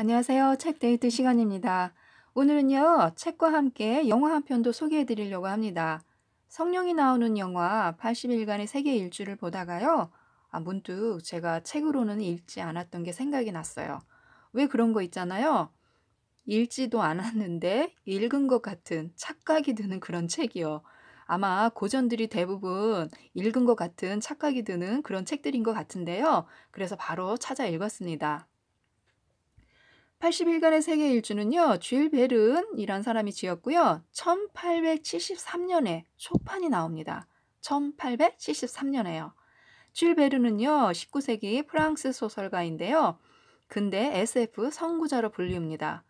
안녕하세요. 책 데이트 시간입니다. 오늘은요, 책과 함께 영화 한 편도 소개해 드리려고 합니다. 성령이 나오는 영화 80일간의 세계 일주를 보다가요, 아, 문득 제가 책으로는 읽지 않았던 게 생각이 났어요. 왜 그런 거 있잖아요. 읽지도 않았는데 읽은 것 같은 착각이 드는 그런 책이요. 아마 고전들이 대부분 읽은 것 같은 착각이 드는 그런 책들인 것 같은데요. 그래서 바로 찾아 읽었습니다. 81간의 세계 일주는요. 쥘 베른이란 사람이 지었고요. 1873년에 초판이 나옵니다. 1873년에요. 쥘 베른은요. 19세기 프랑스 소설가인데요. 근대 SF 선구자로 불리웁니다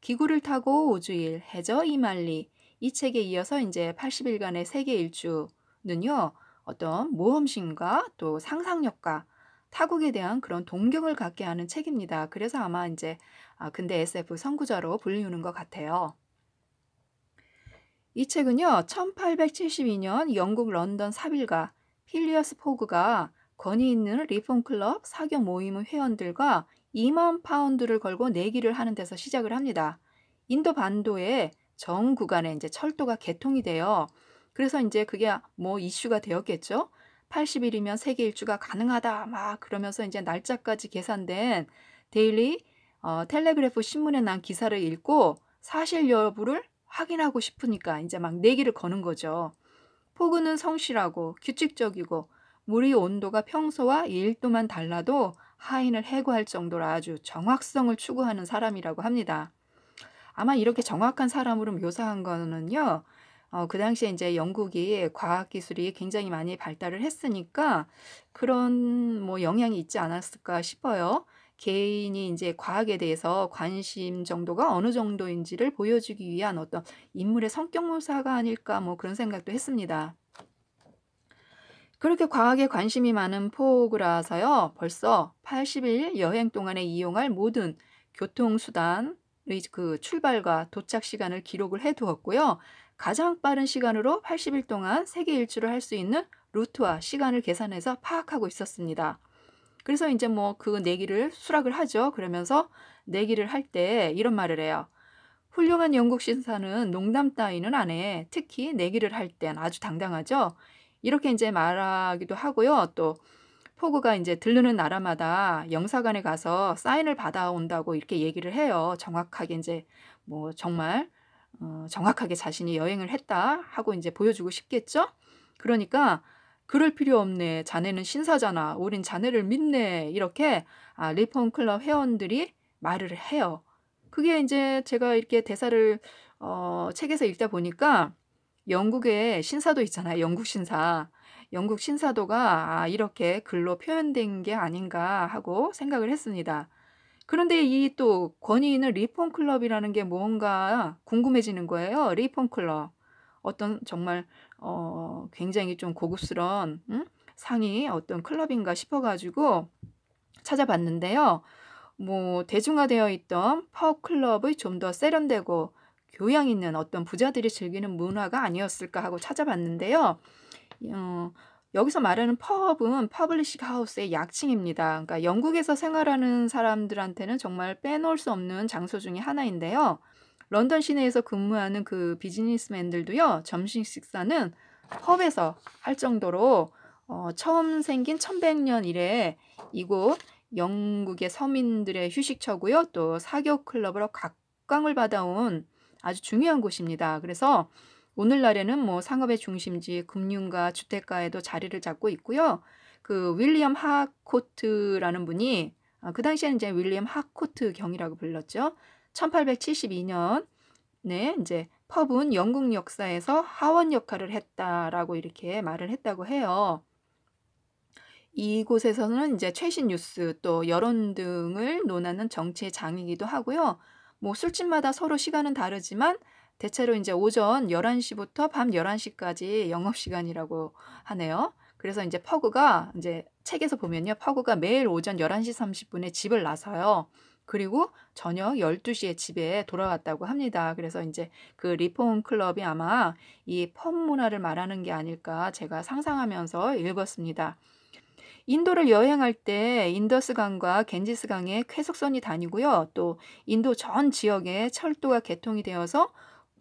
기구를 타고 우주일 해저 이말리 이 책에 이어서 이제 80일간의 세계 일주는요. 어떤 모험심과 또 상상력과 타국에 대한 그런 동경을 갖게 하는 책입니다. 그래서 아마 이제 아, 근대 SF 선구자로 불리는것 같아요. 이 책은요, 1872년 영국 런던 사빌가 필리어스 포그가 권위 있는 리폼 클럽 사교 모임 회원들과 2만 파운드를 걸고 내기를 하는 데서 시작을 합니다. 인도 반도의 정 구간에 이제 철도가 개통이 돼요. 그래서 이제 그게 뭐 이슈가 되었겠죠. 80일이면 세계 일주가 가능하다. 막 그러면서 이제 날짜까지 계산된 데일리 어, 텔레그래프 신문에 난 기사를 읽고 사실 여부를 확인하고 싶으니까 이제 막 내기를 네 거는 거죠. 포근은 성실하고 규칙적이고 물의 온도가 평소와 1도만 달라도 하인을 해고할 정도로 아주 정확성을 추구하는 사람이라고 합니다. 아마 이렇게 정확한 사람으로 묘사한 거는요. 어, 그 당시에 이제 영국이 과학기술이 굉장히 많이 발달을 했으니까 그런 뭐 영향이 있지 않았을까 싶어요. 개인이 이제 과학에 대해서 관심 정도가 어느 정도인지를 보여주기 위한 어떤 인물의 성격 묘사가 아닐까 뭐 그런 생각도 했습니다. 그렇게 과학에 관심이 많은 포그라서요. 벌써 80일 여행 동안에 이용할 모든 교통수단의 그 출발과 도착 시간을 기록을 해 두었고요. 가장 빠른 시간으로 80일 동안 세계 일주를 할 수 있는 루트와 시간을 계산해서 파악하고 있었습니다. 그래서 이제 뭐 그 내기를 수락을 하죠. 그러면서 내기를 할 때 이런 말을 해요. 훌륭한 영국 신사는 농담 따위는 안 해. 특히 내기를 할 땐 아주 당당하죠. 이렇게 이제 말하기도 하고요. 또 포그가 이제 들르는 나라마다 영사관에 가서 사인을 받아온다고 이렇게 얘기를 해요. 정확하게 이제 뭐 정말 어, 정확하게 자신이 여행을 했다 하고 이제 보여주고 싶겠죠? 그러니까 그럴 필요 없네. 자네는 신사잖아. 우린 자네를 믿네. 이렇게 아, 리폰 클럽 회원들이 말을 해요. 그게 이제 제가 이렇게 대사를 어, 책에서 읽다 보니까 영국의 신사도 있잖아요. 영국 신사. 영국 신사도가 아, 이렇게 글로 표현된 게 아닌가 하고 생각을 했습니다. 그런데 이 또 권위 있는 리폼 클럽이라는 게 뭔가 궁금해지는 거예요. 리폼 클럽. 어떤 정말 어 굉장히 좀 고급스러운 음? 상이 어떤 클럽인가 싶어 가지고 찾아봤는데요. 뭐 대중화되어 있던 펍 클럽의 좀 더 세련되고 교양 있는 어떤 부자들이 즐기는 문화가 아니었을까 하고 찾아봤는데요. 어, 여기서 말하는 펍은 퍼블리식 하우스의 약칭입니다. 그러니까 영국에서 생활하는 사람들한테는 정말 빼놓을 수 없는 장소 중의 하나인데요. 런던 시내에서 근무하는 그 비즈니스맨들도요. 점심 식사는 펍에서 할 정도로 어, 처음 생긴 1100년 이래 이곳 영국의 서민들의 휴식처고요. 또 사교 클럽으로 각광을 받아온 아주 중요한 곳입니다. 그래서 오늘날에는 뭐 상업의 중심지, 금융과 주택가에도 자리를 잡고 있고요. 그 윌리엄 하코트라는 분이 아, 그 당시에는 이제 윌리엄 하코트 경이라고 불렀죠. 1872년 네, 이제 펍은 영국 역사에서 하원 역할을 했다라고 이렇게 말을 했다고 해요. 이곳에서는 이제 최신 뉴스 또 여론 등을 논하는 정치의 장이기도 하고요. 뭐 술집마다 서로 시간은 다르지만 대체로 이제 오전 11시부터 밤 11시까지 영업시간이라고 하네요. 그래서 이제 퍼그가 이제 책에서 보면요. 퍼그가 매일 오전 11시 30분에 집을 나서요. 그리고 저녁 12시에 집에 돌아왔다고 합니다. 그래서 이제 그 리폼 클럽이 아마 이 펌 문화를 말하는 게 아닐까 제가 상상하면서 읽었습니다. 인도를 여행할 때 인더스강과 갠지스강의 쾌속선이 다니고요. 또 인도 전 지역에 철도가 개통이 되어서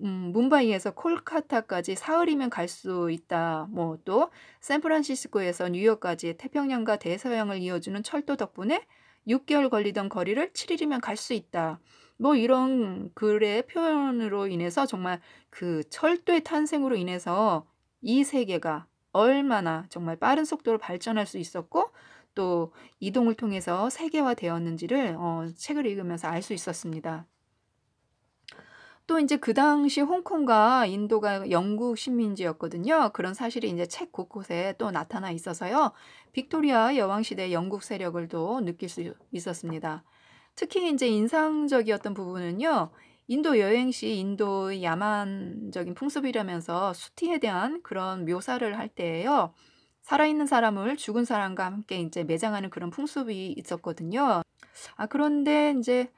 음, 뭄바이에서 콜카타까지 사흘이면 갈 수 있다. 뭐 또 샌프란시스코에서 뉴욕까지 태평양과 대서양을 이어주는 철도 덕분에 6개월 걸리던 거리를 7일이면 갈 수 있다. 뭐 이런 글의 표현으로 인해서 정말 그 철도의 탄생으로 인해서 이 세계가 얼마나 정말 빠른 속도로 발전할 수 있었고 또 이동을 통해서 세계화되었는지를 어, 책을 읽으면서 알 수 있었습니다. 또 이제 그 당시 홍콩과 인도가 영국 식민지였거든요. 그런 사실이 이제 책 곳곳에 또 나타나 있어서요. 빅토리아 여왕 시대 영국 세력을 또 느낄 수 있었습니다. 특히 이제 인상적이었던 부분은요. 인도 여행 시 인도의 야만적인 풍습이라면서 수티에 대한 그런 묘사를 할 때에요. 살아있는 사람을 죽은 사람과 함께 이제 매장하는 그런 풍습이 있었거든요. 아, 그런데 이제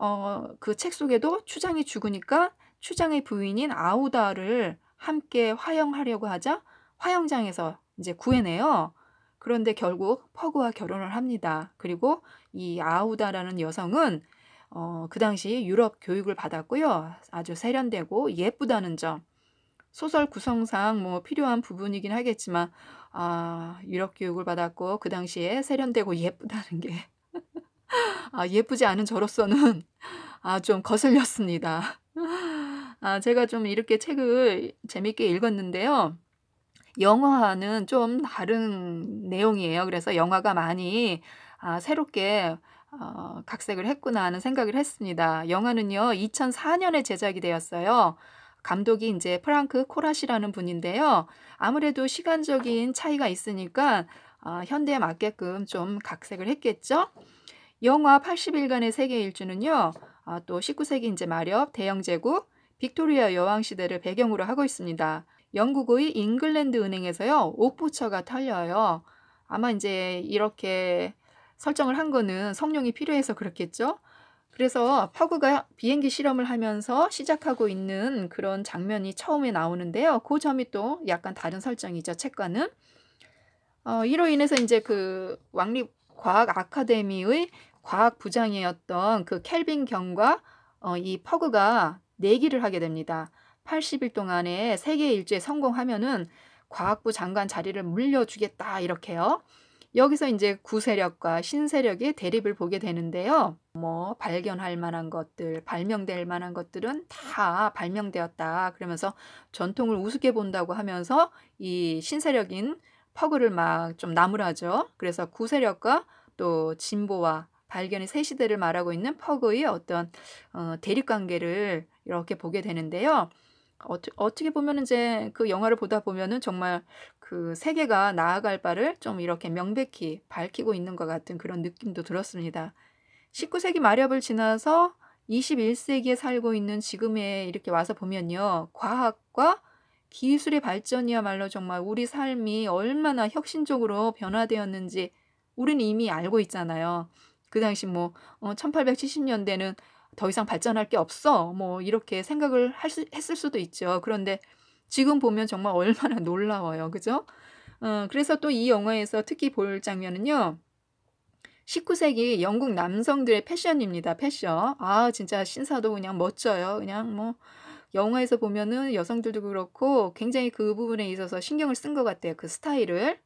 어, 그 책 속에도 추장이 죽으니까 추장의 부인인 아우다를 함께 화형하려고 하자 화형장에서 이제 구해내요. 그런데 결국 퍼그와 결혼을 합니다. 그리고 이 아우다라는 여성은 어, 그 당시 유럽 교육을 받았고요. 아주 세련되고 예쁘다는 점. 소설 구성상 뭐 필요한 부분이긴 하겠지만, 아, 유럽 교육을 받았고, 그 당시에 세련되고 예쁘다는 게 아, 예쁘지 않은 저로서는 아, 좀 거슬렸습니다. 아, 제가 좀 이렇게 책을 재밌게 읽었는데요. 영화는 좀 다른 내용이에요. 그래서 영화가 많이 아, 새롭게 어, 각색을 했구나 하는 생각을 했습니다. 영화는요, 2004년에 제작이 되었어요. 감독이 이제 프랑크 코라시라는 분인데요. 아무래도 시간적인 차이가 있으니까 어, 현대에 맞게끔 좀 각색을 했겠죠? 영화 80일간의 세계 일주는요. 아, 또 19세기 이제 마렵, 대영제국, 빅토리아 여왕 시대를 배경으로 하고 있습니다. 영국의 잉글랜드 은행에서요. 옥부처가 털려요. 아마 이제 이렇게 설정을 한 거는 성룡이 필요해서 그렇겠죠? 그래서 퍼그가 비행기 실험을 하면서 시작하고 있는 그런 장면이 처음에 나오는데요. 그 점이 또 약간 다른 설정이죠. 책과는. 어, 이로 인해서 이제 그 왕립 과학 아카데미의 과학 부장이었던 그 켈빈 경과 어, 이 퍼그가 내기를 하게 됩니다. 80일 동안에 세계 일주에 성공하면은 과학부 장관 자리를 물려주겠다 이렇게요. 여기서 이제 구세력과 신세력의 대립을 보게 되는데요. 뭐 발견할 만한 것들, 발명될 만한 것들은 다 발명되었다. 그러면서 전통을 우습게 본다고 하면서 이 신세력인 퍼그를 막 좀 나무라죠. 그래서 구세력과 또 진보와 발견의 새 시대를 말하고 있는 퍼그의 어떤 어, 대립 관계를 이렇게 보게 되는데요. 어트, 어떻게 보면 이제 그 영화를 보다 보면은 정말 그 세계가 나아갈 바를 좀 이렇게 명백히 밝히고 있는 것 같은 그런 느낌도 들었습니다. 19세기 마렵을 지나서 21세기에 살고 있는 지금에 이렇게 와서 보면요. 과학과 기술의 발전이야말로 정말 우리 삶이 얼마나 혁신적으로 변화되었는지 우리는 이미 알고 있잖아요. 그 당시 뭐 1870년대는 어, 더 이상 발전할 게 없어. 뭐 이렇게 생각을 수, 했을 수도 있죠. 그런데 지금 보면 정말 얼마나 놀라워요. 그죠? 어, 그래서 또 이 영화에서 특히 볼 장면은요. 19세기 영국 남성들의 패션입니다. 패션. 아, 진짜 신사도 그냥 멋져요. 그냥 뭐 영화에서 보면은 여성들도 그렇고 굉장히 그 부분에 있어서 신경을 쓴 것 같아요. 그 스타일을.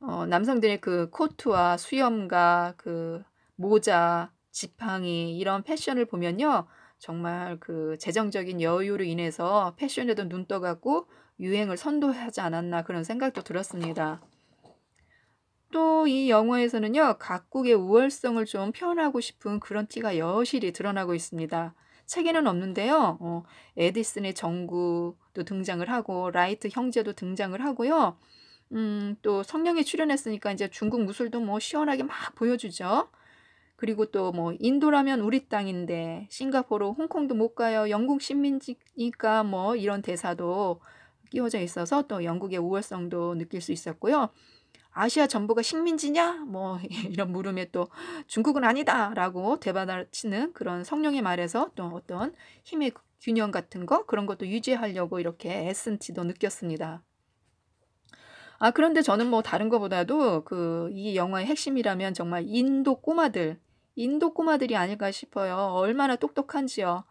어, 남성들의 그 코트와 수염과 그 모자, 지팡이 이런 패션을 보면요. 정말 그 재정적인 여유로 인해서 패션에도 눈떠갖고 유행을 선도하지 않았나 그런 생각도 들었습니다. 또 이 영화에서는요. 각국의 우월성을 좀 표현하고 싶은 그런 티가 여실히 드러나고 있습니다. 책에는 없는데요. 어, 에디슨의 정구도 등장을 하고 라이트 형제도 등장을 하고요. 음, 또 성령이 출연했으니까 이제 중국 무술도 뭐 시원하게 막 보여주죠. 그리고 또 뭐 인도라면 우리 땅인데 싱가포르, 홍콩도 못 가요. 영국 식민지니까 뭐 이런 대사도 끼워져 있어서 또 영국의 우월성도 느낄 수 있었고요. 아시아 전부가 식민지냐? 뭐 이런 물음에 또 중국은 아니다라고 대받아치는 그런 성령의 말에서 또 어떤 힘의 균형 같은 거 그런 것도 유지하려고 이렇게 애쓴 티도 느꼈습니다. 아, 그런데 저는 뭐 다른 것보다도그 이 영화의 핵심이라면 정말 인도 꼬마들, 인도 꼬마들이 아닐까 싶어요. 얼마나 똑똑한지요.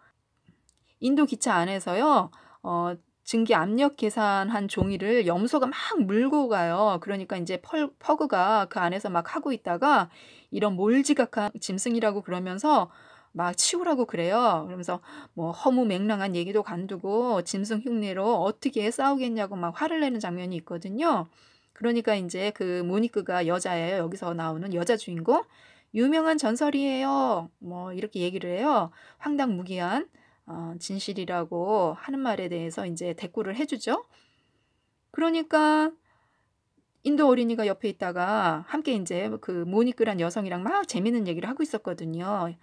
인도 기차 안에서요, 어, 증기 압력 계산한 종이를 염소가 막 물고 가요. 그러니까 이제 펄, 퍼그가 그 안에서 막 하고 있다가 이런 몰지각한 짐승이라고 그러면서 막 치우라고 그래요. 그러면서 뭐 허무맹랑한 얘기도 간두고 짐승 흉내로 어떻게 싸우겠냐고 막 화를 내는 장면이 있거든요. 그러니까 이제 그 모니크가 여자예요. 여기서 나오는 여자 주인공. 유명한 전설이에요. 뭐 이렇게 얘기를 해요. 황당무기한 어, 진실이라고 하는 말에 대해서 이제 대꾸를 해주죠. 그러니까 인도 어린이가 옆에 있다가 함께 이제 그 모니크란 여성이랑 막 재밌는 얘기를 하고 있었거든요.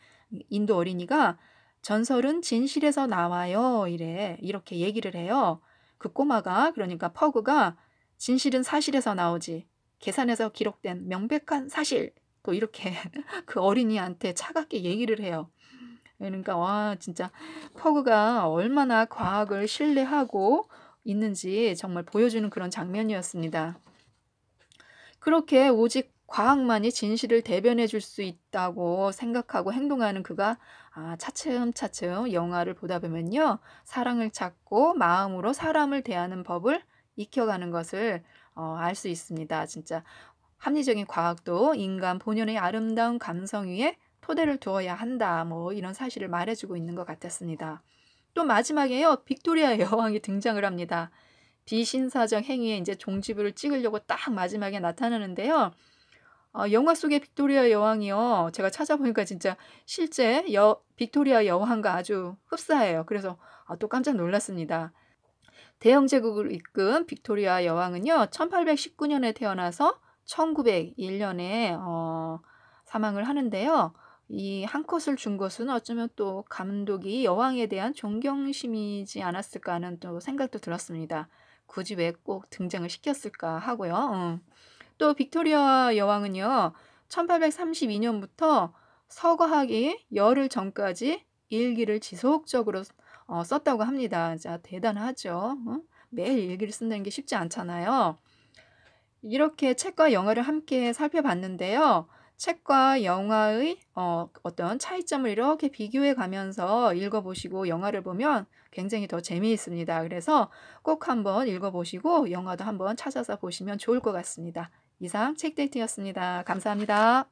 인도 어린이가 전설은 진실에서 나와요. 이래 이렇게 얘기를 해요. 그 꼬마가 그러니까 퍼그가 진실은 사실에서 나오지. 계산해서 기록된 명백한 사실. 또 이렇게 그 어린이한테 차갑게 얘기를 해요. 그러니까 와 진짜 퍼그가 얼마나 과학을 신뢰하고 있는지 정말 보여주는 그런 장면이었습니다. 그렇게 오직 과학만이 진실을 대변해 줄 수 있다고 생각하고 행동하는 그가 아, 차츰차츰 영화를 보다 보면요. 사랑을 찾고 마음으로 사람을 대하는 법을 익혀가는 것을 어, 알수 있습니다. 진짜 합리적인 과학도 인간 본연의 아름다운 감성 위에 토대를 두어야 한다. 뭐 이런 사실을 말해주고 있는 것 같았습니다. 또 마지막에요. 빅토리아 여왕이 등장을 합니다. 비신사적 행위에 이제 종지부를 찍으려고 딱 마지막에 나타나는데요. 어, 영화 속의 빅토리아 여왕이요. 제가 찾아보니까 진짜 실제 여, 빅토리아 여왕과 아주 흡사해요. 그래서 아, 또 깜짝 놀랐습니다. 대영 제국을 이끈 빅토리아 여왕은요. 1819년에 태어나서 1901년에 어, 사망을 하는데요. 이 한 컷을 준 것은 어쩌면 또 감독이 여왕에 대한 존경심이지 않았을까 하는 또 생각도 들었습니다. 굳이 왜 꼭 등장을 시켰을까 하고요. 어. 또 빅토리아 여왕은요. 1832년부터 서거하기 열흘 전까지 일기를 지속적으로 어, 썼다고 합니다. 자, 대단하죠. 어? 매일 일기를 쓴다는 게 쉽지 않잖아요. 이렇게 책과 영화를 함께 살펴봤는데요. 책과 영화의 어, 어떤 차이점을 이렇게 비교해 가면서 읽어보시고 영화를 보면 굉장히 더 재미있습니다. 그래서 꼭 한번 읽어보시고 영화도 한번 찾아서 보시면 좋을 것 같습니다. 이상 책데이트였습니다. 감사합니다.